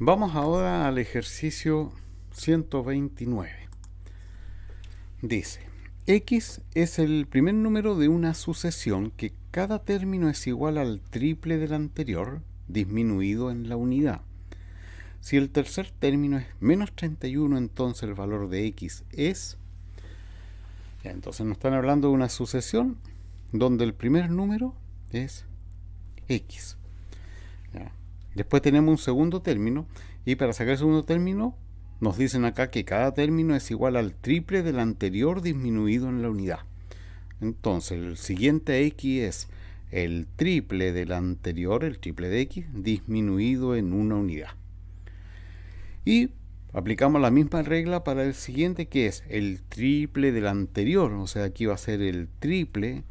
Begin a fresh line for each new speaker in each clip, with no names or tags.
Vamos ahora al ejercicio 129. Dice, x es el primer número de una sucesión que cada término es igual al triple del anterior disminuido en la unidad. Si el tercer término es menos 31, entonces el valor de x es... entonces nos están hablando de una sucesión donde el primer número es x. Después tenemos un segundo término y para sacar el segundo término nos dicen acá que cada término es igual al triple del anterior disminuido en la unidad. Entonces el siguiente x es el triple del anterior, el triple de x, disminuido en una unidad. Y aplicamos la misma regla para el siguiente que es el triple del anterior, o sea aquí va a ser el triple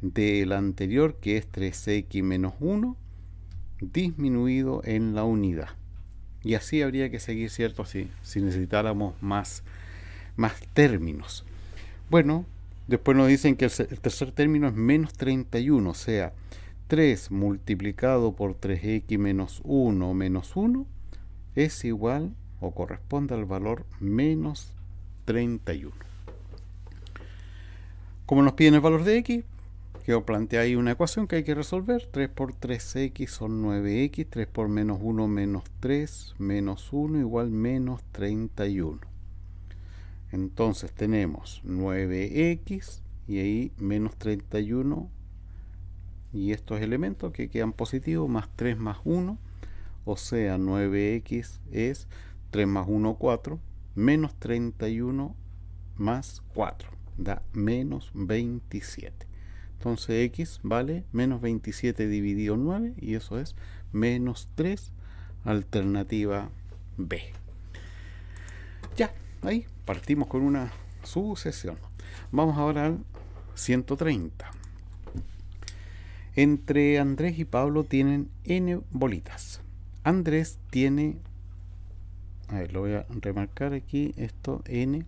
del anterior que es 3x menos 1 disminuido en la unidad. Y así habría que seguir, ¿cierto? Si, si necesitáramos más, más términos. Bueno, después nos dicen que el, tercer término es menos 31, o sea, 3 multiplicado por 3x menos 1 menos 1 es igual o corresponde al valor menos 31. Como nos piden el valor de x, que yo planteé ahí una ecuación que hay que resolver. 3 por 3x son 9x, 3 por menos 1 menos 3, menos 1 igual menos 31. Entonces tenemos 9x y ahí menos 31 y estos elementos que quedan positivos más 3 más 1, o sea 9x es 3 más 1, 4, menos 31 más 4, da menos 27. Entonces x vale menos 27 dividido 9 y eso es menos 3 alternativa B. Ya, ahí partimos con una sucesión. Vamos ahora al 130. Entre Andrés y Pablo tienen n bolitas. Andrés tiene, a ver, lo voy a remarcar aquí, esto n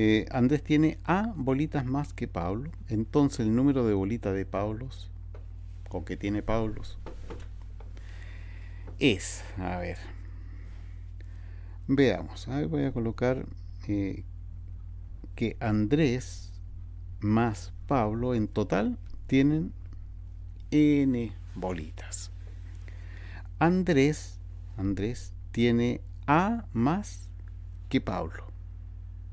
eh, Andrés tiene A bolitas más que Pablo, entonces el número de bolitas de Pablos, con que tiene Pablos, es, a ver, veamos, voy a colocar eh, que Andrés más Pablo en total tienen N bolitas. Andrés, Andrés tiene A más que Pablo.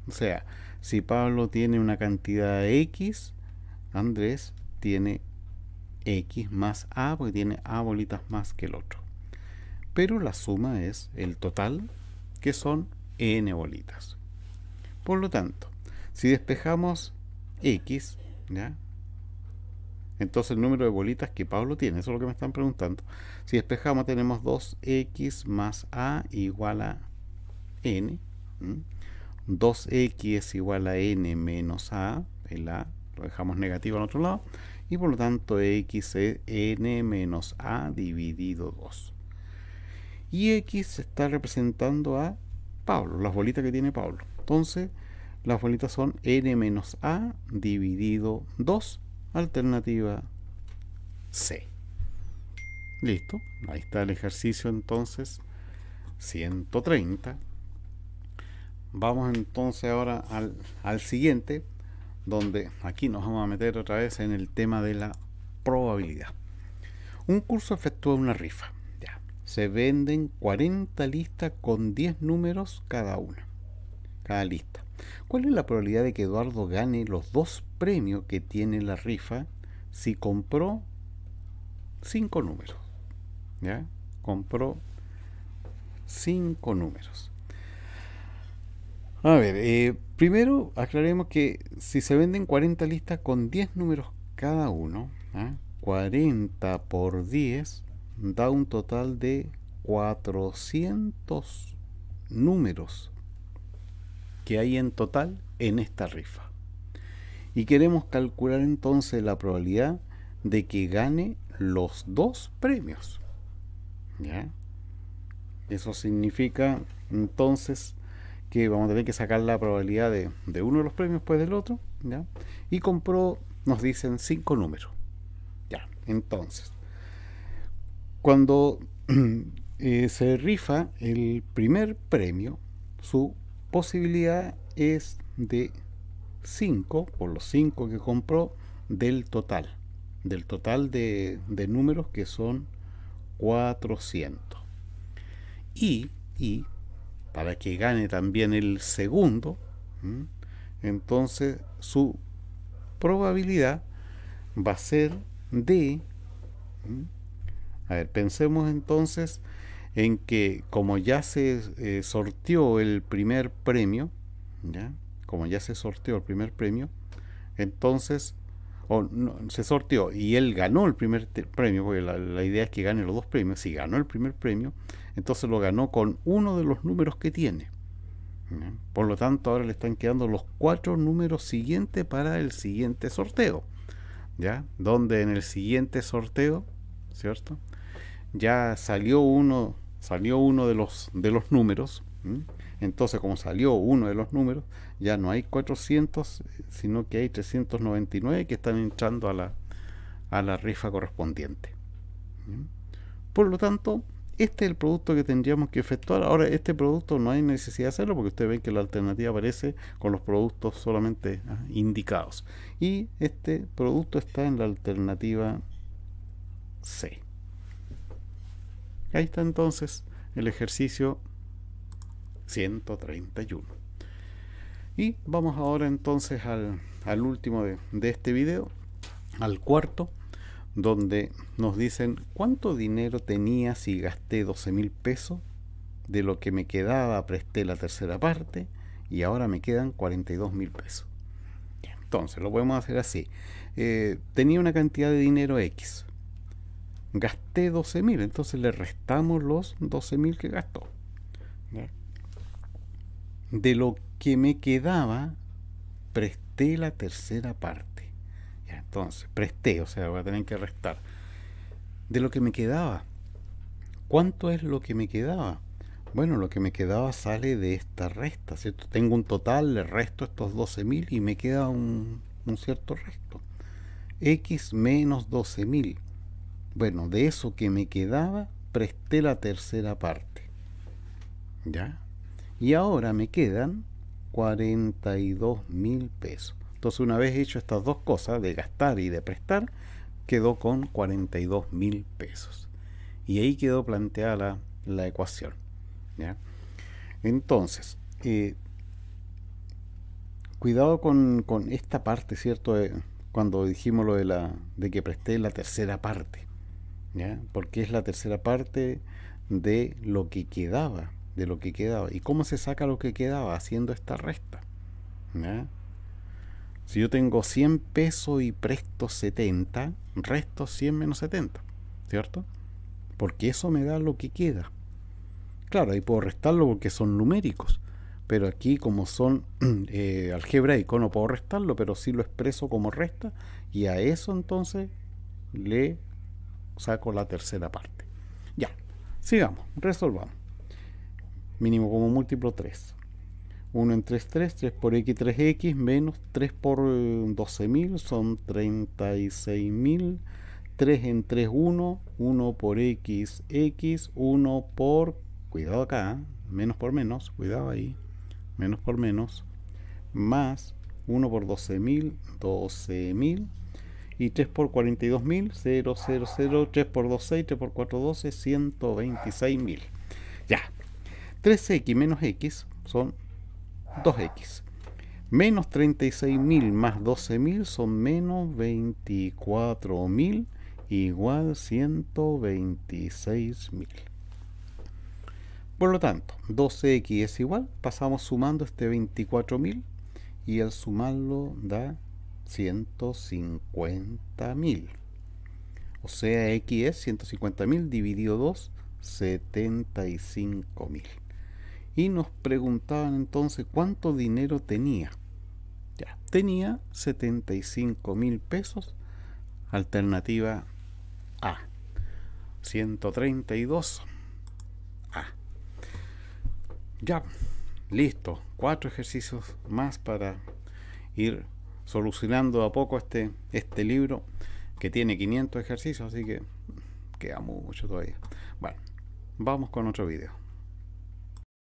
O sea, si Pablo tiene una cantidad de X, Andrés tiene X más A, porque tiene A bolitas más que el otro. Pero la suma es el total, que son N bolitas. Por lo tanto, si despejamos X, ¿ya? Entonces el número de bolitas que Pablo tiene, eso es lo que me están preguntando. Si despejamos tenemos 2x más a igual a n. 2x es igual a n menos a, el a lo dejamos negativo al otro lado, y por lo tanto x es n menos a dividido 2. Y x está representando a Pablo, las bolitas que tiene Pablo. Entonces, las bolitas son n menos a dividido 2, alternativa C. Listo, ahí está el ejercicio entonces 130. Vamos entonces ahora al, siguiente, donde aquí nos vamos a meter otra vez en el tema de la probabilidad. Un curso efectúa una rifa. Se venden 40 listas con 10 números cada una. Cada lista. ¿Cuál es la probabilidad de que Eduardo gane los dos premios que tiene la rifa si compró 5 números? ¿Ya? Compró 5 números. A ver, eh, primero aclaremos que si se venden 40 listas con 10 números cada uno, 40 ¿ah? por 10 da un total de 400 números que hay en total en esta rifa. Y queremos calcular entonces la probabilidad de que gane los dos premios. Eso significa entonces que vamos a tener que sacar la probabilidad de, uno de los premios pues del otro, Y compró, nos dicen, cinco números. Ya, entonces, cuando eh, se rifa el primer premio, su posibilidad es de 5, por los 5 que compró, del total, del total de, de números que son 400. Y, y para que gane también el segundo, entonces su probabilidad va a ser de... A ver, pensemos entonces en que como ya se sorteó eh, sortió el primer premio, ¿ya? como ya se sorteó el primer premio, entonces se sorteó y él ganó el primer premio, porque la, idea es que gane los dos premios, si ganó el primer premio, entonces lo ganó con uno de los números que tiene. Por lo tanto, ahora le están quedando los cuatro números siguientes para el siguiente sorteo. ¿Ya? Donde en el siguiente sorteo, ¿cierto? Ya salió uno, salió uno de los de los números ¿Mm? Entonces, como salió uno de los números, ya no hay 400, sino que hay 399 que están entrando a la, rifa correspondiente. ¿Mm? Por lo tanto, este es el producto que tendríamos que efectuar. Ahora, este producto no hay necesidad de hacerlo porque ustedes ven que la alternativa aparece con los productos solamente ah, indicados. Y este producto está en la alternativa C. Ahí está entonces el ejercicio 131. Y vamos ahora entonces al, último de, este video, al cuarto, donde nos dicen cuánto dinero tenía si gasté 12 mil pesos, de lo que me quedaba presté la tercera parte y ahora me quedan 42 mil pesos. Entonces, lo podemos hacer así. Eh, tenía una cantidad de dinero X. Gasté mil entonces le restamos los mil que gastó. De lo que me quedaba, presté la tercera parte. Ya, entonces, presté, o sea, voy a tener que restar. De lo que me quedaba, ¿cuánto es lo que me quedaba? Bueno, lo que me quedaba sale de esta resta, ¿cierto? Tengo un total, le resto estos 12.000 y me queda un, un cierto resto. X menos 12.000. Bueno, de eso que me quedaba, presté la tercera parte. ¿Ya? Y ahora me quedan 42 mil pesos. Entonces una vez hecho estas dos cosas, de gastar y de prestar, quedó con 42 mil pesos. Y ahí quedó planteada la, ecuación. Entonces, eh, cuidado con, esta parte, ¿cierto? Eh, cuando dijimos lo de, la, de que presté la tercera parte, porque es la tercera parte de lo que quedaba de lo que quedaba. ¿Y cómo se saca lo que quedaba? Haciendo esta resta. Si yo tengo 100 pesos y presto 70, resto 100 menos 70, ¿cierto? Porque eso me da lo que queda. Claro, ahí puedo restarlo porque son numéricos, pero aquí como son eh, algebraico no puedo restarlo, pero si lo expreso como resta y a eso entonces le saco la tercera parte. Ya, sigamos, resolvamos mínimo como múltiplo 3. 1 en 3, 3, por x, 3x, menos 3 por 12.000 eh, son 36.000. 3 en 3, 1, 1 por x, x, 1 por, cuidado acá, ¿eh? menos por menos, cuidado ahí, menos por menos, más 1 por 12.000, 12.000, y 3 por 42.000, 0, 0, 0, 3 por 12 3 por 4, 12, 126.000. 3x menos x son 2x. Menos 36.000 más 12.000 son menos 24.000 igual 126.000. Por lo tanto, 12x es igual, pasamos sumando este 24.000 y al sumarlo da 150.000. O sea, x es 150.000 dividido 2, 75.000 y nos preguntaban entonces cuánto dinero tenía. Ya, tenía 75 mil pesos, alternativa A. 132 A. Ya, listo. Cuatro ejercicios más para ir solucionando a poco este, este libro que tiene 500 ejercicios, así que queda mucho todavía. Bueno, vamos con otro video.